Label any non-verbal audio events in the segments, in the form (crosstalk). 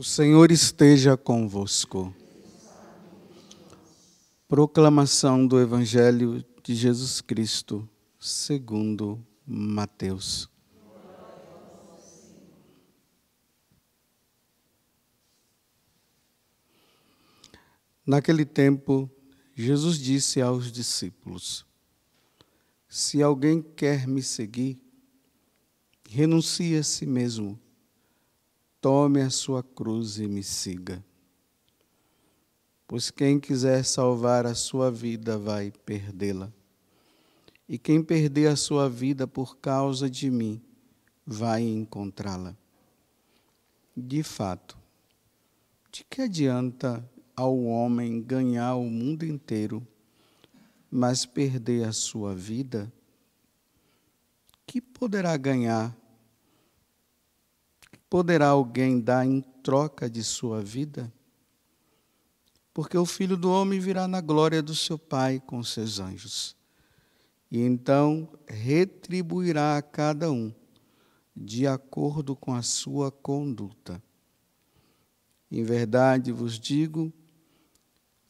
O Senhor esteja convosco. Proclamação do Evangelho de Jesus Cristo, segundo Mateus. Naquele tempo, Jesus disse aos discípulos: Se alguém quer me seguir, renuncie a si mesmo tome a sua cruz e me siga. Pois quem quiser salvar a sua vida vai perdê-la. E quem perder a sua vida por causa de mim vai encontrá-la. De fato, de que adianta ao homem ganhar o mundo inteiro, mas perder a sua vida? Que poderá ganhar poderá alguém dar em troca de sua vida? Porque o filho do homem virá na glória do seu Pai com seus anjos, e então retribuirá a cada um de acordo com a sua conduta. Em verdade vos digo,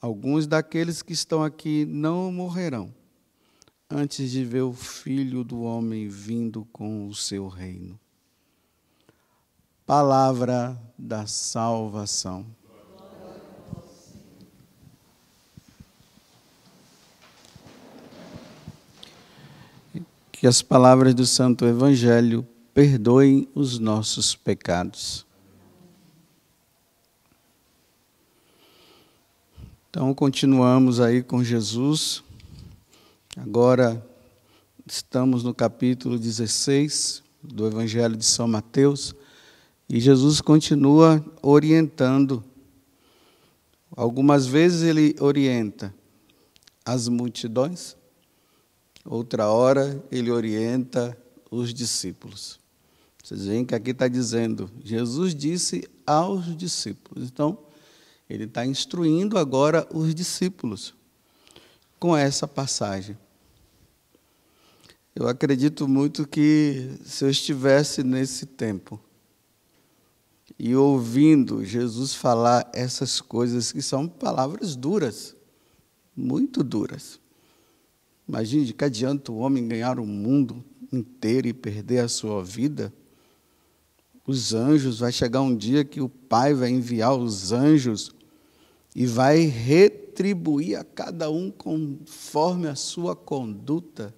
alguns daqueles que estão aqui não morrerão antes de ver o filho do homem vindo com o seu reino palavra da salvação. Que as palavras do Santo Evangelho perdoem os nossos pecados. Então, continuamos aí com Jesus. Agora estamos no capítulo 16 do Evangelho de São Mateus. E Jesus continua orientando. Algumas vezes ele orienta as multidões, outra hora ele orienta os discípulos. Vocês veem que aqui está dizendo, Jesus disse aos discípulos. Então, ele está instruindo agora os discípulos com essa passagem. Eu acredito muito que se eu estivesse nesse tempo, e ouvindo Jesus falar essas coisas que são palavras duras, muito duras. Imagine de que adianta o homem ganhar o mundo inteiro e perder a sua vida. Os anjos, vai chegar um dia que o Pai vai enviar os anjos e vai retribuir a cada um conforme a sua conduta.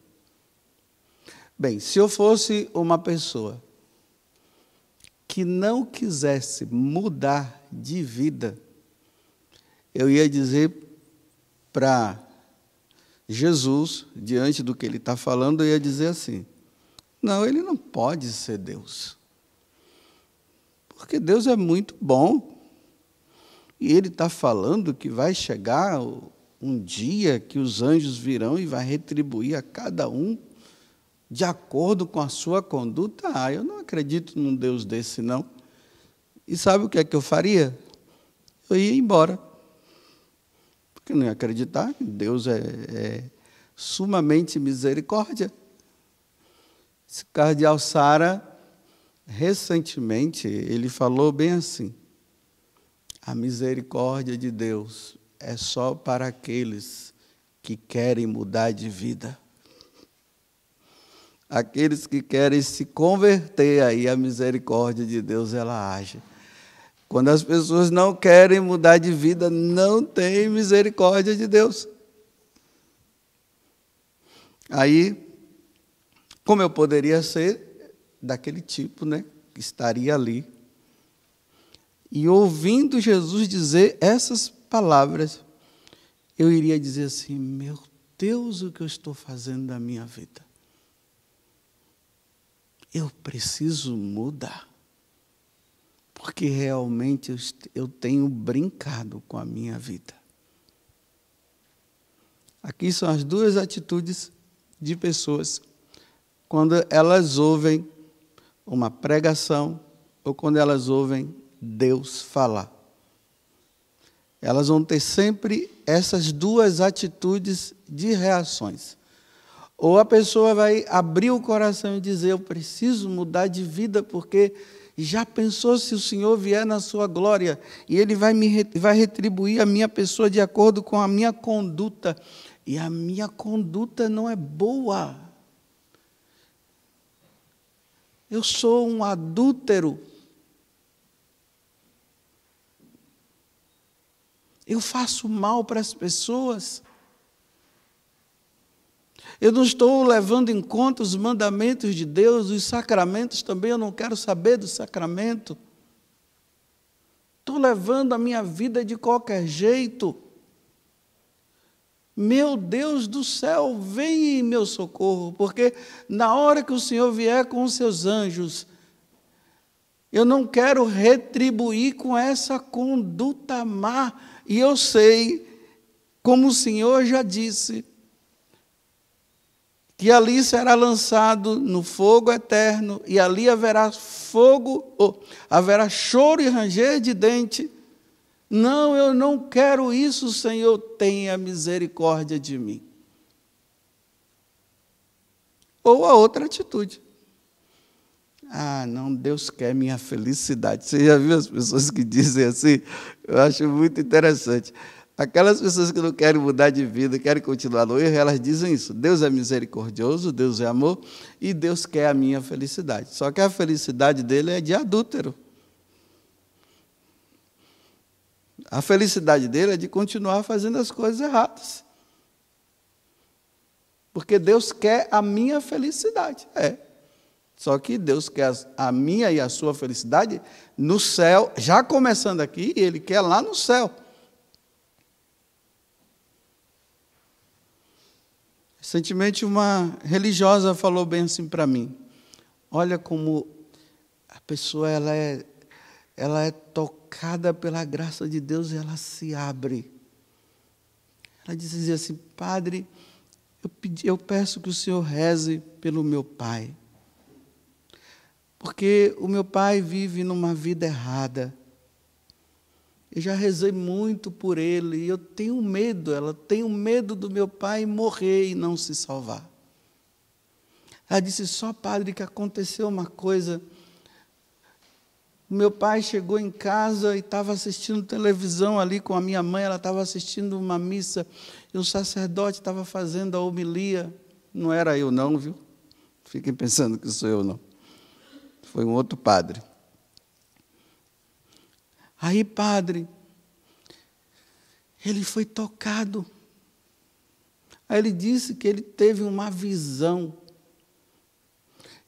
Bem, se eu fosse uma pessoa que não quisesse mudar de vida, eu ia dizer para Jesus, diante do que ele está falando, eu ia dizer assim: não, ele não pode ser Deus. Porque Deus é muito bom. E ele está falando que vai chegar um dia que os anjos virão e vai retribuir a cada um de acordo com a sua conduta. Ah, eu não acredito num Deus desse, não. E sabe o que é que eu faria? Eu ia embora. Porque não ia acreditar que Deus é, é sumamente misericórdia. Esse cardeal Sara, recentemente, ele falou bem assim: a misericórdia de Deus é só para aqueles que querem mudar de vida aqueles que querem se converter, aí a misericórdia de Deus ela age. Quando as pessoas não querem mudar de vida, não tem misericórdia de Deus. Aí, como eu poderia ser daquele tipo, né? Que estaria ali. E ouvindo Jesus dizer essas palavras, eu iria dizer assim: Meu Deus, o que eu estou fazendo da minha vida? eu preciso mudar. Porque realmente eu tenho brincado com a minha vida. Aqui são as duas atitudes de pessoas quando elas ouvem uma pregação ou quando elas ouvem Deus falar. Elas vão ter sempre essas duas atitudes de reações. Ou a pessoa vai abrir o coração e dizer: Eu preciso mudar de vida, porque já pensou se o Senhor vier na sua glória e Ele vai, me, vai retribuir a minha pessoa de acordo com a minha conduta. E a minha conduta não é boa. Eu sou um adúltero. Eu faço mal para as pessoas. Eu não estou levando em conta os mandamentos de Deus, os sacramentos também, eu não quero saber do sacramento. Estou levando a minha vida de qualquer jeito. Meu Deus do céu, vem em meu socorro, porque na hora que o Senhor vier com os seus anjos, eu não quero retribuir com essa conduta má. E eu sei, como o Senhor já disse, que ali será lançado no fogo eterno, e ali haverá fogo, ou haverá choro e ranger de dente. Não, eu não quero isso, Senhor, tenha misericórdia de mim. Ou a outra atitude. Ah, não, Deus quer minha felicidade. Você já viu as pessoas que dizem assim? Eu acho muito interessante. Aquelas pessoas que não querem mudar de vida, querem continuar no erro, elas dizem isso. Deus é misericordioso, Deus é amor e Deus quer a minha felicidade. Só que a felicidade dele é de adúltero. A felicidade dele é de continuar fazendo as coisas erradas. Porque Deus quer a minha felicidade. É. Só que Deus quer a minha e a sua felicidade no céu, já começando aqui, e Ele quer lá no céu. Recentemente, uma religiosa falou bem assim para mim: Olha como a pessoa ela é, ela é tocada pela graça de Deus e ela se abre. Ela dizia assim, assim: Padre, eu, pedi, eu peço que o senhor reze pelo meu pai. Porque o meu pai vive numa vida errada. Eu já rezei muito por ele e eu tenho medo, ela tem medo do meu pai morrer e não se salvar. Ela disse: "Só padre que aconteceu uma coisa. O meu pai chegou em casa e estava assistindo televisão ali com a minha mãe, ela estava assistindo uma missa e o sacerdote estava fazendo a homilia. Não era eu não, viu? Fiquem pensando que sou eu não. Foi um outro padre. Aí, padre, ele foi tocado. Aí ele disse que ele teve uma visão.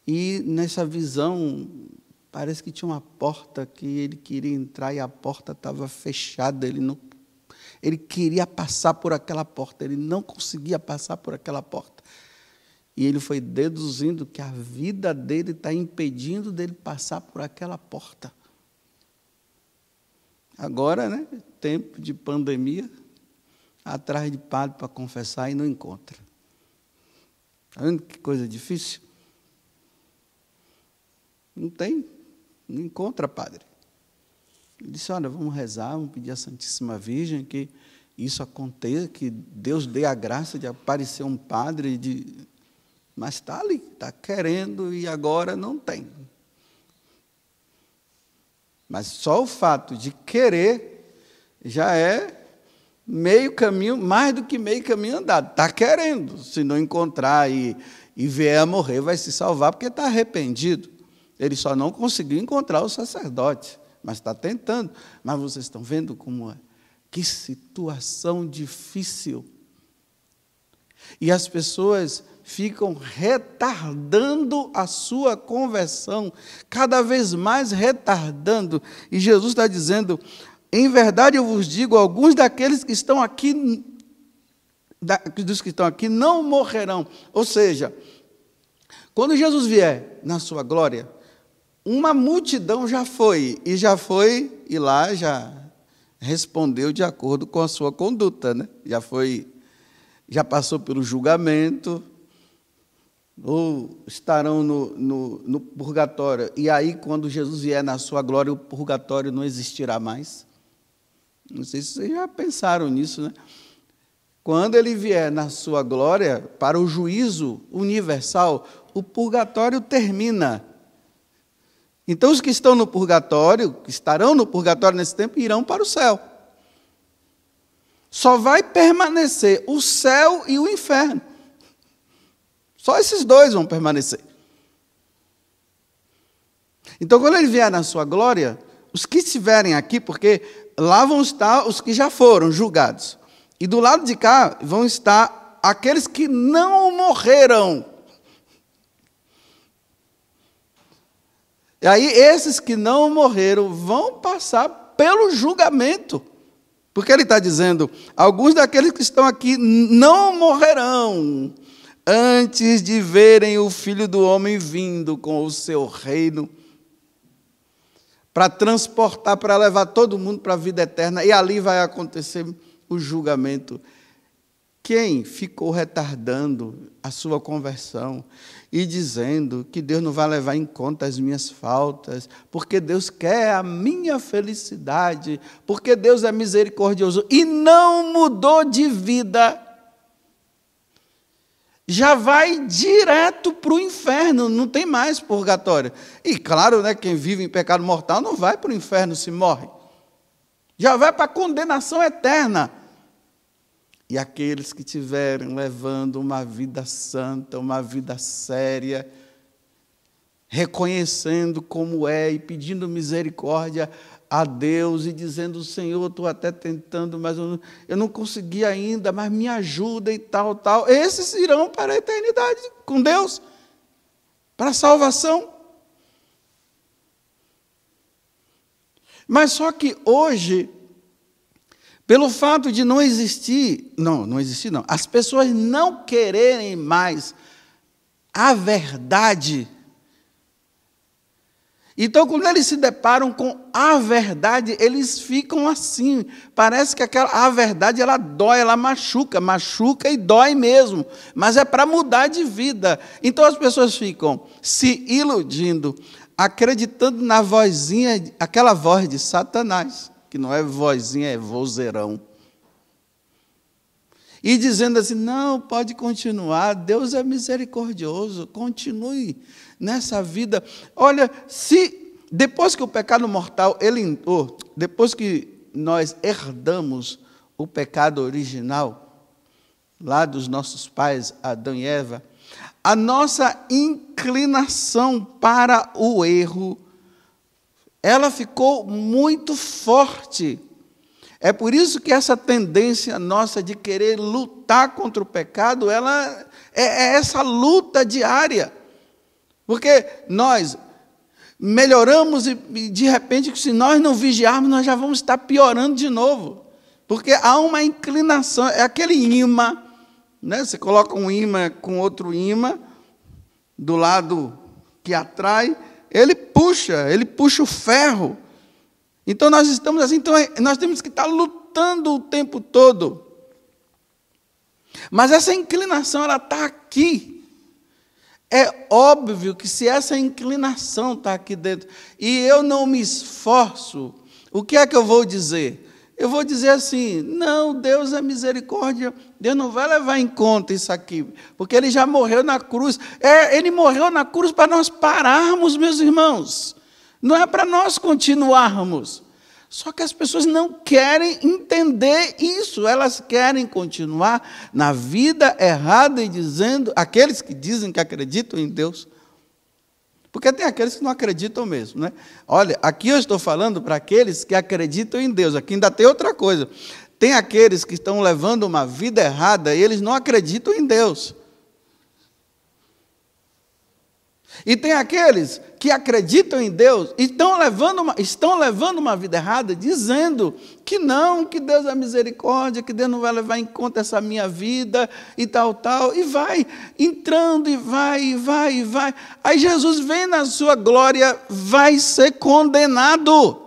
E nessa visão, parece que tinha uma porta que ele queria entrar e a porta estava fechada. Ele, não, ele queria passar por aquela porta, ele não conseguia passar por aquela porta. E ele foi deduzindo que a vida dele está impedindo dele passar por aquela porta. Agora, né, tempo de pandemia, atrás de padre para confessar e não encontra. Está vendo que coisa difícil? Não tem, não encontra padre. Ele disse: Olha, vamos rezar, vamos pedir à Santíssima Virgem que isso aconteça, que Deus dê a graça de aparecer um padre, de... mas está ali, está querendo e agora não tem. Mas só o fato de querer já é meio caminho, mais do que meio caminho andado. Está querendo. Se não encontrar e, e vier a morrer, vai se salvar porque está arrependido. Ele só não conseguiu encontrar o sacerdote, mas está tentando. Mas vocês estão vendo como é? Que situação difícil. E as pessoas ficam retardando a sua conversão, cada vez mais retardando. E Jesus está dizendo: em verdade eu vos digo, alguns daqueles que estão aqui, da, dos que estão aqui, não morrerão. Ou seja, quando Jesus vier na sua glória, uma multidão já foi, e já foi, e lá já respondeu de acordo com a sua conduta, né? já foi, já passou pelo julgamento, ou estarão no, no, no, purgatório. E aí, quando Jesus vier na sua glória, o purgatório não existirá mais. Não sei se vocês já pensaram nisso, né? Quando ele vier na sua glória, para o juízo universal, o purgatório termina. Então, os que estão no purgatório, que estarão no purgatório nesse tempo, irão para o céu. Só vai permanecer o céu e o inferno. Só esses dois vão permanecer. Então, quando ele vier na sua glória, os que estiverem aqui, porque lá vão estar os que já foram julgados, e do lado de cá vão estar aqueles que não morreram. E aí, esses que não morreram vão passar pelo julgamento. Porque ele está dizendo: alguns daqueles que estão aqui não morrerão, antes de verem o filho do homem vindo com o seu reino para transportar, para levar todo mundo para a vida eterna, e ali vai acontecer o julgamento. Quem ficou retardando a sua conversão e dizendo que Deus não vai levar em conta as minhas faltas, porque Deus quer a minha felicidade, porque Deus é misericordioso e não mudou de vida, já vai direto para o inferno, não tem mais purgatório. E claro, né, quem vive em pecado mortal não vai para o inferno se morre. Já vai para a condenação eterna. E aqueles que tiverem levando uma vida santa, uma vida séria, reconhecendo como é e pedindo misericórdia a Deus e dizendo: Senhor, estou até tentando, mas eu não, eu não consegui ainda, mas me ajuda e tal, tal. Esses irão para a eternidade com Deus, para a salvação. Mas só que hoje, pelo fato de não existir, não, não existir não, as pessoas não quererem mais a verdade então, quando eles se deparam com a verdade, eles ficam assim. Parece que aquela, a verdade ela dói, ela machuca, machuca e dói mesmo. Mas é para mudar de vida. Então as pessoas ficam se iludindo, acreditando na vozinha, aquela voz de Satanás, que não é vozinha, é vozeirão e dizendo assim: não, pode continuar, Deus é misericordioso, continue nessa vida. Olha, se depois que o pecado mortal, ele, entrou, depois que nós herdamos o pecado original, lá dos nossos pais, Adão e Eva, a nossa inclinação para o erro, ela ficou muito forte. É por isso que essa tendência nossa de querer lutar contra o pecado, ela é, é essa luta diária. Porque nós melhoramos e, de repente, se nós não vigiarmos, nós já vamos estar piorando de novo. Porque há uma inclinação, é aquele imã, né? você coloca um imã com outro imã, do lado que atrai, ele puxa, ele puxa o ferro. Então nós estamos assim, então é, nós temos que estar lutando o tempo todo. Mas essa inclinação ela está aqui. É óbvio que se essa inclinação está aqui dentro e eu não me esforço, o que é que eu vou dizer? Eu vou dizer assim: não, Deus é misericórdia, Deus não vai levar em conta isso aqui, porque Ele já morreu na cruz. É, ele morreu na cruz para nós pararmos, meus irmãos. Não é para nós continuarmos. Só que as pessoas não querem entender isso, elas querem continuar na vida errada e dizendo, aqueles que dizem que acreditam em Deus, porque tem aqueles que não acreditam mesmo, né? Olha, aqui eu estou falando para aqueles que acreditam em Deus, aqui ainda tem outra coisa. Tem aqueles que estão levando uma vida errada e eles não acreditam em Deus. E tem aqueles que acreditam em Deus e estão levando, uma, estão levando uma vida errada, dizendo que não, que Deus é misericórdia, que Deus não vai levar em conta essa minha vida e tal, tal. E vai entrando e vai, e vai, e vai. Aí Jesus vem na sua glória, vai ser condenado.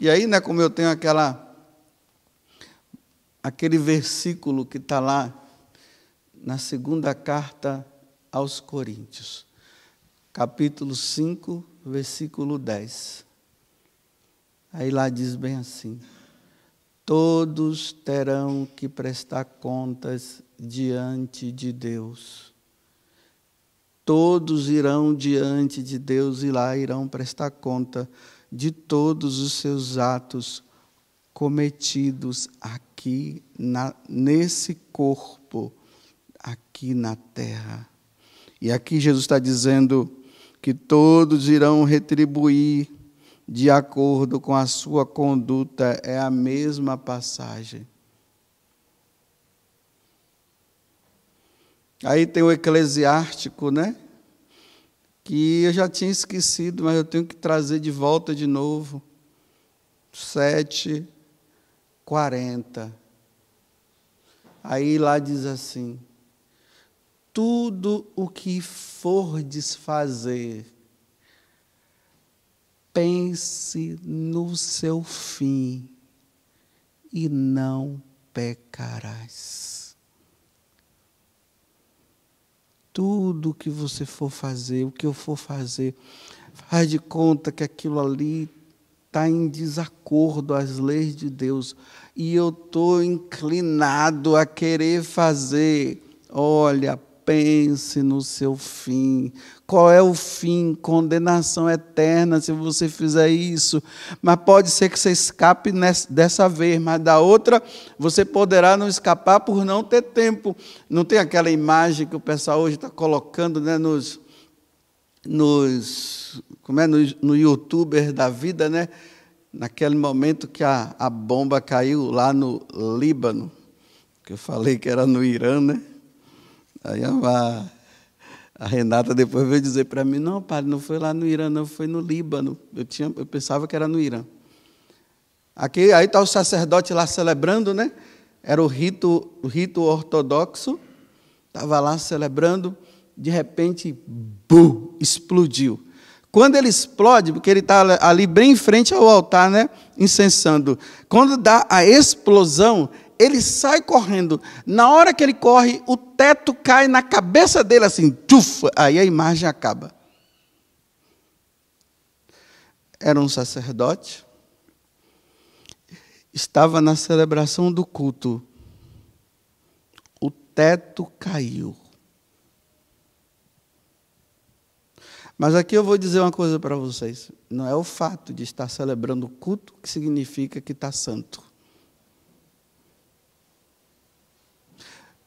E aí, né, como eu tenho aquela aquele versículo que está lá na segunda carta aos Coríntios, capítulo 5, versículo 10. Aí lá diz bem assim: Todos terão que prestar contas diante de Deus. Todos irão diante de Deus e lá irão prestar conta de todos os seus atos cometidos aqui na, nesse corpo aqui na terra. E aqui Jesus está dizendo que todos irão retribuir de acordo com a sua conduta, é a mesma passagem. Aí tem o Eclesiástico, né? Que eu já tinha esquecido, mas eu tenho que trazer de volta de novo. 7, 40. Aí lá diz assim: tudo o que for desfazer, pense no seu fim e não pecarás. Tudo o que você for fazer, o que eu for fazer, faz de conta que aquilo ali está em desacordo às leis de Deus e eu estou inclinado a querer fazer. Olha, pense no seu fim. Qual é o fim? Condenação eterna se você fizer isso. Mas pode ser que você escape nessa, dessa vez, mas da outra você poderá não escapar por não ter tempo. Não tem aquela imagem que o pessoal hoje está colocando né, nos, nos, como é, no, no youtuber da vida, né? Naquele momento que a, a bomba caiu lá no Líbano, que eu falei que era no Irã, né? Aí a A Renata depois veio dizer para mim: não, padre, não foi lá no Irã, não, foi no Líbano. Eu, tinha, eu pensava que era no Irã. Aqui, aí está o sacerdote lá celebrando, né? Era o rito, o rito ortodoxo. Estava lá celebrando, de repente, bu, explodiu. Quando ele explode, porque ele está ali bem em frente ao altar, né? Incensando. Quando dá a explosão, ele sai correndo. Na hora que ele corre, o teto cai na cabeça dele assim, tufa, aí a imagem acaba. Era um sacerdote, estava na celebração do culto. O teto caiu. Mas aqui eu vou dizer uma coisa para vocês: não é o fato de estar celebrando o culto que significa que está santo.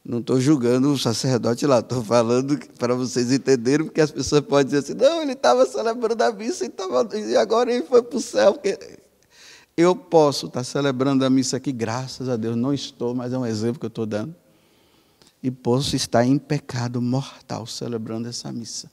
Não estou julgando o sacerdote lá, estou falando para vocês entenderem, porque as pessoas podem dizer assim: não, ele estava celebrando a missa e, tava, e agora ele foi para o céu. Eu posso estar tá celebrando a missa aqui, graças a Deus, não estou, mas é um exemplo que eu estou dando. E posso estar em pecado mortal celebrando essa missa.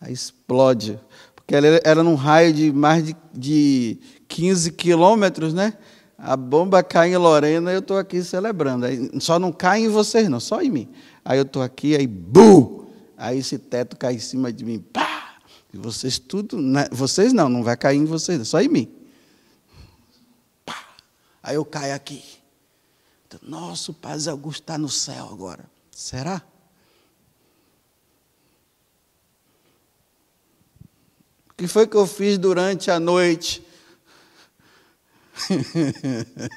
Aí explode, porque ela era é num raio de mais de, de 15 quilômetros, né? a bomba cai em Lorena, eu estou aqui celebrando. Aí, só não cai em vocês, não, só em mim. Aí eu estou aqui, aí bu! Aí esse teto cai em cima de mim, pá! E vocês tudo, né? vocês não, não vai cair em vocês, é só em mim. Pá! Aí eu caio aqui. Nossa, então, Nosso Paz Augusto está no céu agora. Será? O que foi que eu fiz durante a noite? (laughs)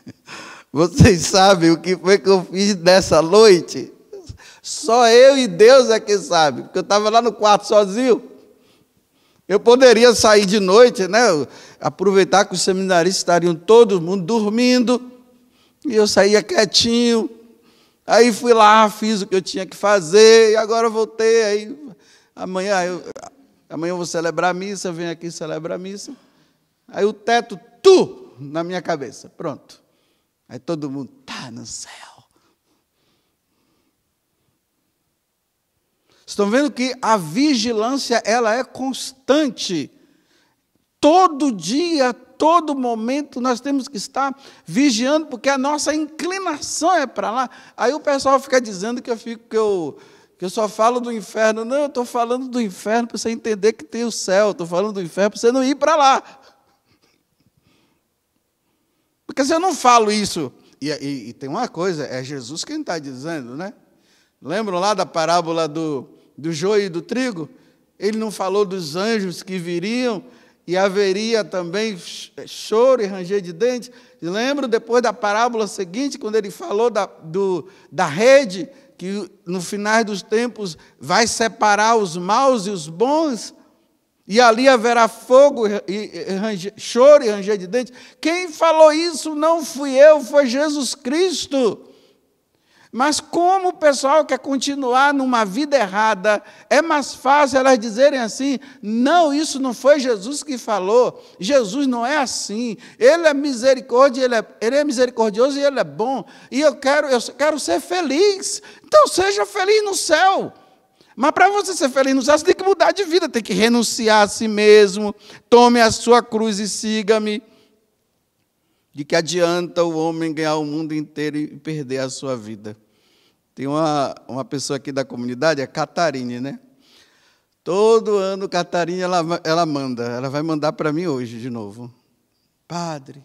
Vocês sabem o que foi que eu fiz nessa noite? Só eu e Deus é que sabe, porque eu estava lá no quarto sozinho. Eu poderia sair de noite, né? Aproveitar que os seminaristas estariam todo mundo dormindo, e eu saía quietinho. Aí fui lá, fiz o que eu tinha que fazer, e agora voltei. Aí amanhã eu, amanhã eu vou celebrar a missa, venho aqui celebrar a missa. Aí o teto, tu! na minha cabeça. Pronto. Aí todo mundo está no céu. Estão vendo que a vigilância ela é constante. Todo dia, todo momento nós temos que estar vigiando porque a nossa inclinação é para lá. Aí o pessoal fica dizendo que eu fico que eu que eu só falo do inferno. Não, eu estou falando do inferno para você entender que tem o céu. Estou falando do inferno para você não ir para lá. Porque se eu não falo isso, e, e, e tem uma coisa, é Jesus quem está dizendo, né? Lembram lá da parábola do, do joio e do trigo? Ele não falou dos anjos que viriam e haveria também eh, choro e ranger de dentes. Lembro depois da parábola seguinte, quando ele falou da, do, da rede, que no final dos tempos vai separar os maus e os bons e ali haverá fogo e, range, choro e ranger de dentes. Quem falou isso não fui eu, foi Jesus Cristo. Mas como o pessoal quer continuar numa vida errada, é mais fácil elas dizerem assim: não, isso não foi Jesus que falou, Jesus não é assim, ele é misericórdia, ele é, ele é misericordioso e ele é bom, e eu quero, eu quero ser feliz, então seja feliz no céu. Mas para você ser feliz no céu, você tem que mudar de vida, tem que renunciar a si mesmo, tome a sua cruz e siga-me. De que adianta o homem ganhar o mundo inteiro e perder a sua vida? Tem uma, uma pessoa aqui da comunidade, a é Catarine, né? Todo ano, Catarina, ela, ela manda, ela vai mandar para mim hoje de novo. Padre,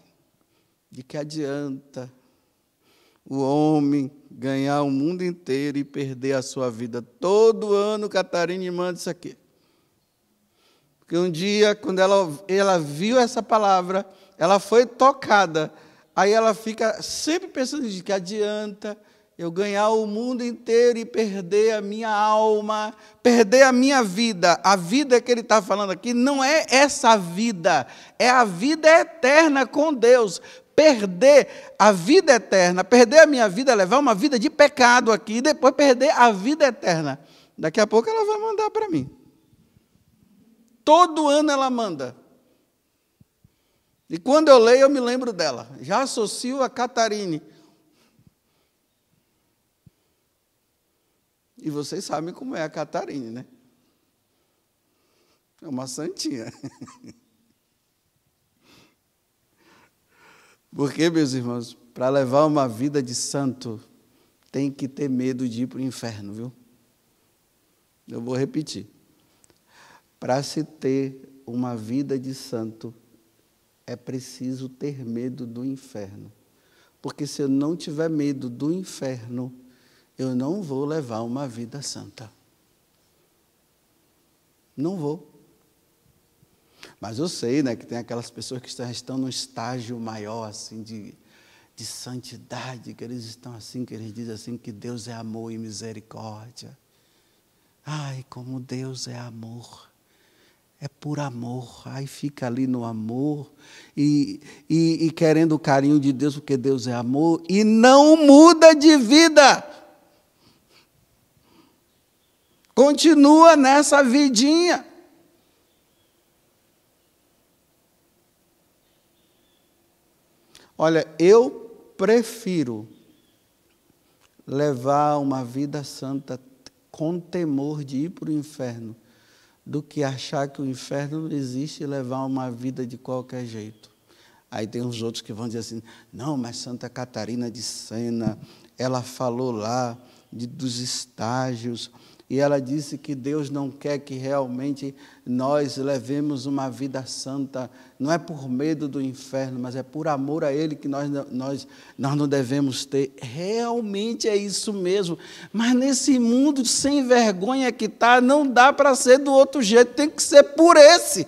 de que adianta o homem ganhar o mundo inteiro e perder a sua vida. Todo ano Catarina me manda isso aqui. Porque um dia, quando ela, ela viu essa palavra, ela foi tocada. Aí ela fica sempre pensando de que adianta eu ganhar o mundo inteiro e perder a minha alma, perder a minha vida. A vida é que ele está falando aqui não é essa vida, é a vida eterna com Deus perder a vida eterna, perder a minha vida, levar uma vida de pecado aqui e depois perder a vida eterna. Daqui a pouco ela vai mandar para mim. Todo ano ela manda. E quando eu leio, eu me lembro dela. Já associo a Catarine. E vocês sabem como é a Catarine, né? É uma santinha. (laughs) Porque, meus irmãos, para levar uma vida de santo, tem que ter medo de ir para o inferno, viu? Eu vou repetir. Para se ter uma vida de santo, é preciso ter medo do inferno. Porque se eu não tiver medo do inferno, eu não vou levar uma vida santa. Não vou. Mas eu sei, né, que tem aquelas pessoas que estão num estágio maior, assim, de, de santidade, que eles estão assim, que eles dizem assim, que Deus é amor e misericórdia. Ai, como Deus é amor. É por amor. Aí fica ali no amor e, e, e, querendo o carinho de Deus, porque Deus é amor, e não muda de vida. Continua nessa vidinha. Olha, eu prefiro levar uma vida santa com temor de ir para o inferno do que achar que o inferno não existe e levar uma vida de qualquer jeito. Aí tem uns outros que vão dizer assim: não, mas Santa Catarina de Sena, ela falou lá de, dos estágios e ela disse que Deus não quer que realmente nós levemos uma vida santa. Não é por medo do inferno, mas é por amor a Ele que nós, nós, nós não devemos ter. Realmente é isso mesmo. Mas nesse mundo sem vergonha que está, não dá para ser do outro jeito, tem que ser por esse.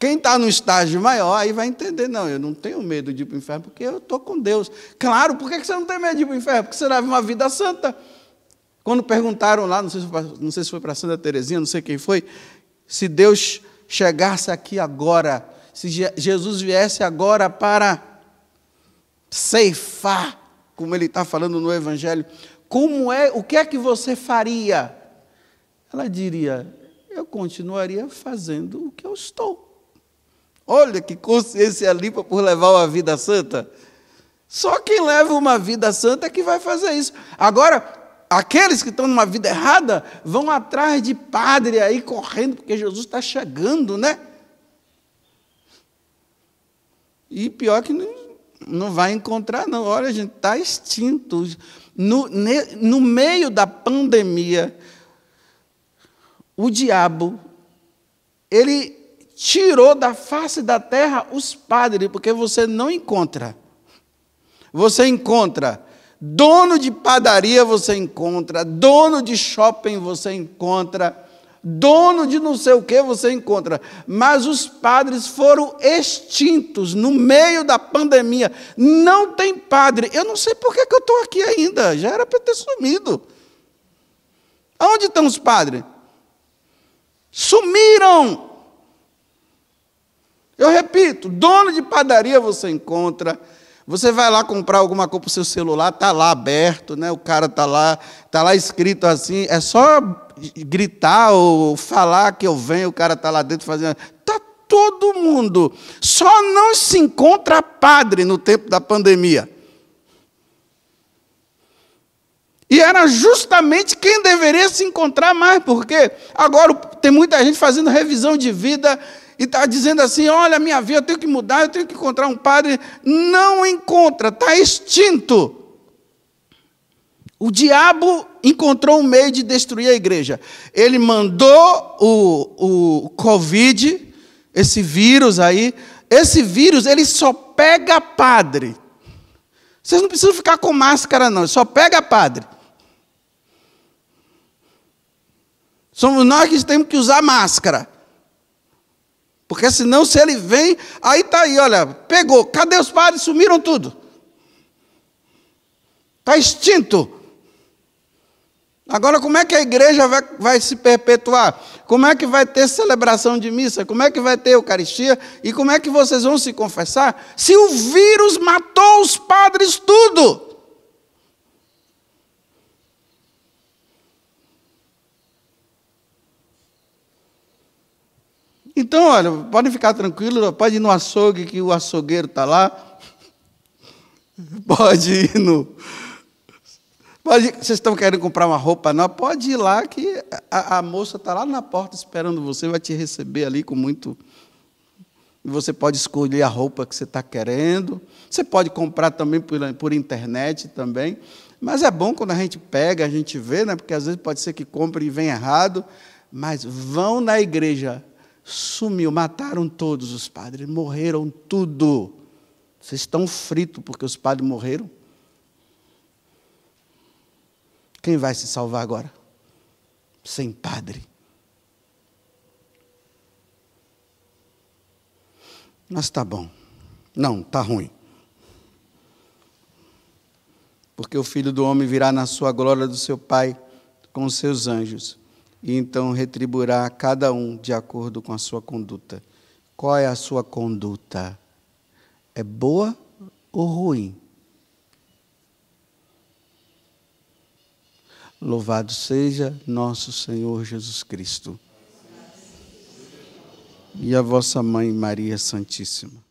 Quem está no estágio maior aí vai entender, não, eu não tenho medo de ir para o inferno porque eu estou com Deus. Claro, por que você não tem medo de ir para o inferno? Porque você leva uma vida santa. Quando perguntaram lá, não sei se foi, para Santa Teresinha, não sei quem foi, se Deus chegasse aqui agora, se Jesus viesse agora para ceifar, como ele está falando no Evangelho, como é, o que é que você faria? Ela diria, eu continuaria fazendo o que eu estou. Olha que consciência limpa por levar uma vida santa. Só quem leva uma vida santa é que vai fazer isso. Agora, Aqueles que estão numa vida errada vão atrás de padre aí correndo, porque Jesus está chegando, né? E pior que não, não vai encontrar, não. Olha, a gente está extinto. No, ne, no meio da pandemia, o diabo, ele tirou da face da terra os padres, porque você não encontra. Você encontra Dono de padaria você encontra, dono de shopping você encontra, dono de não sei o que você encontra, mas os padres foram extintos no meio da pandemia. Não tem padre. Eu não sei por que, que eu estou aqui ainda, já era para ter sumido. Onde estão os padres? Sumiram! Eu repito, dono de padaria você encontra, você vai lá comprar alguma coisa para o seu celular, está lá aberto, né? o cara está lá, tá lá escrito assim, é só gritar ou falar que eu venho, o cara está lá dentro fazendo. Está todo mundo. Só não se encontra padre no tempo da pandemia. E era justamente quem deveria se encontrar mais, porque agora tem muita gente fazendo revisão de vida e está dizendo assim: olha, minha vida, eu tenho que mudar, eu tenho que encontrar um padre. Não encontra, está extinto. O diabo encontrou um meio de destruir a igreja. Ele mandou o, o Covid, esse vírus aí. Esse vírus, ele só pega padre. Vocês não precisam ficar com máscara, não. só pega padre. Somos nós que temos que usar máscara. Porque senão, se ele vem, aí está aí, olha, pegou, cadê os padres? Sumiram tudo. Está extinto. Agora, como é que a igreja vai, vai, se perpetuar? Como é que vai ter celebração de missa? Como é que vai ter Eucaristia? E como é que vocês vão se confessar? Se o vírus matou os padres, tudo. Então, olha, podem ficar tranquilos, pode ir no açougue, que o açougueiro está lá. Pode ir no. Pode, vocês estão querendo comprar uma roupa? Não, pode ir lá, que a, a moça está lá na porta esperando você, vai te receber ali com muito. Você pode escolher a roupa que você está querendo. Você pode comprar também por, por internet também. Mas é bom quando a gente pega, a gente vê, né? porque às vezes pode ser que compre e vem errado. Mas vão na igreja, Sumiu, mataram todos os padres, morreram tudo. Vocês estão fritos porque os padres morreram? Quem vai se salvar agora? Sem padre. Mas tá bom. Não, tá ruim. Porque o filho do homem virá na sua glória do seu Pai com os seus anjos e então retribuirá a cada um de acordo com a sua conduta. Qual é a sua conduta? É boa ou ruim? Louvado seja nosso Senhor Jesus Cristo. E a vossa mãe Maria Santíssima.